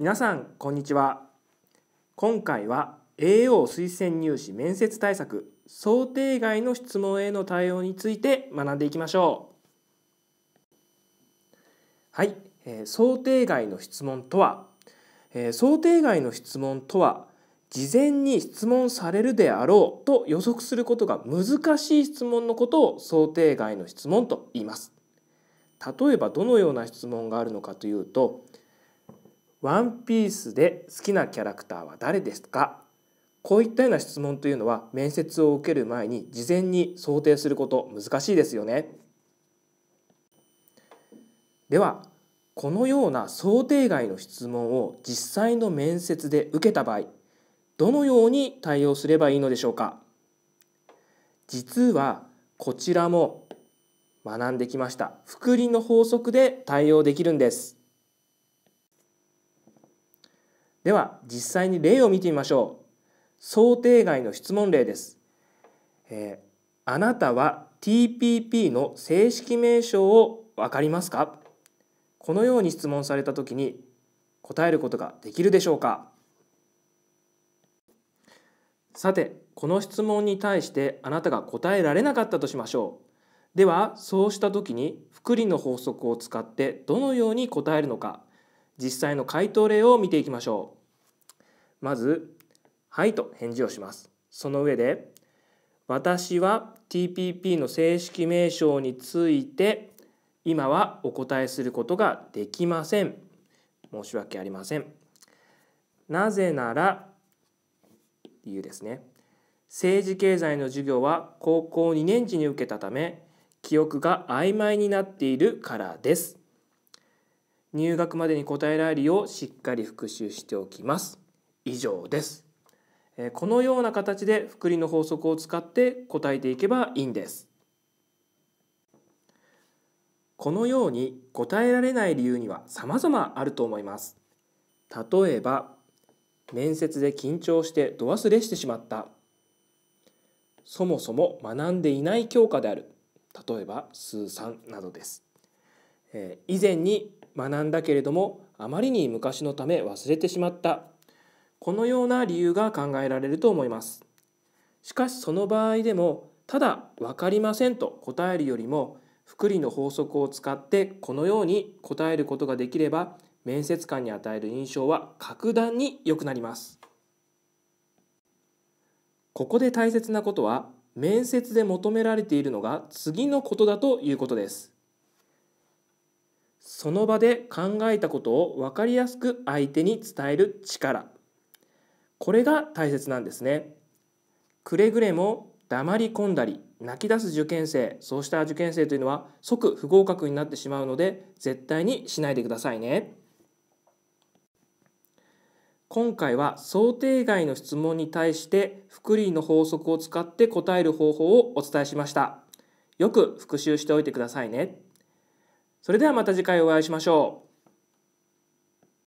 皆さんこんにちは今回は AO 推薦入試面接対策想定外の質問への対応について学んでいきましょうはい、えー、想定外の質問とは、えー、想定外の質問とは事前に質問されるであろうと予測することが難しい質問のことを想定外の質問と言います例えばどのような質問があるのかというとワンピースで好きなキャラクターは誰ですかこういったような質問というのは面接を受ける前に事前に想定すること難しいですよね。ではこのような想定外の質問を実際の面接で受けた場合どのように対応すればいいのでしょうか実はこちらも学んできました福利の法則で対応できるんです。では実際に例を見てみましょう想定外の質問例です、えー、あなたは TPP の正式名称をわかりますかこのように質問されたときに答えることができるでしょうかさてこの質問に対してあなたが答えられなかったとしましょうではそうしたときに複利の法則を使ってどのように答えるのか実際の回答例を見ていきましょうまず「はい」と返事をしますその上で「私は TPP の正式名称について今はお答えすることができません」申し訳ありませんなぜなら理由ですね政治経済の授業は高校2年時に受けたため記憶が曖昧になっているからです入学までに答えられるようしっかり復習しておきます以上ですこのような形で複利の法則を使って答えていけばいいんですこのように答えられない理由には様々あると思います例えば面接で緊張して度忘れしてしまったそもそも学んでいない教科である例えば数三などですえ以前に学んだけれどもあまりに昔のため忘れてしまったこのような理由が考えられると思いますしかしその場合でもただ分かりませんと答えるよりも福利の法則を使ってこのように答えることができれば面接官に与える印象は格段に良くなりますここで大切なことは面接で求められているのが次のことだということですその場で考えたことを分かりやすく相手に伝える力これが大切なんですねくれぐれも黙り込んだり泣き出す受験生そうした受験生というのは即不合格になってしまうので絶対にしないでくださいね今回は想定外の質問に対して複利の法則を使って答える方法をお伝えしましたよく復習しておいてくださいねそれではまた次回お会いしましょう。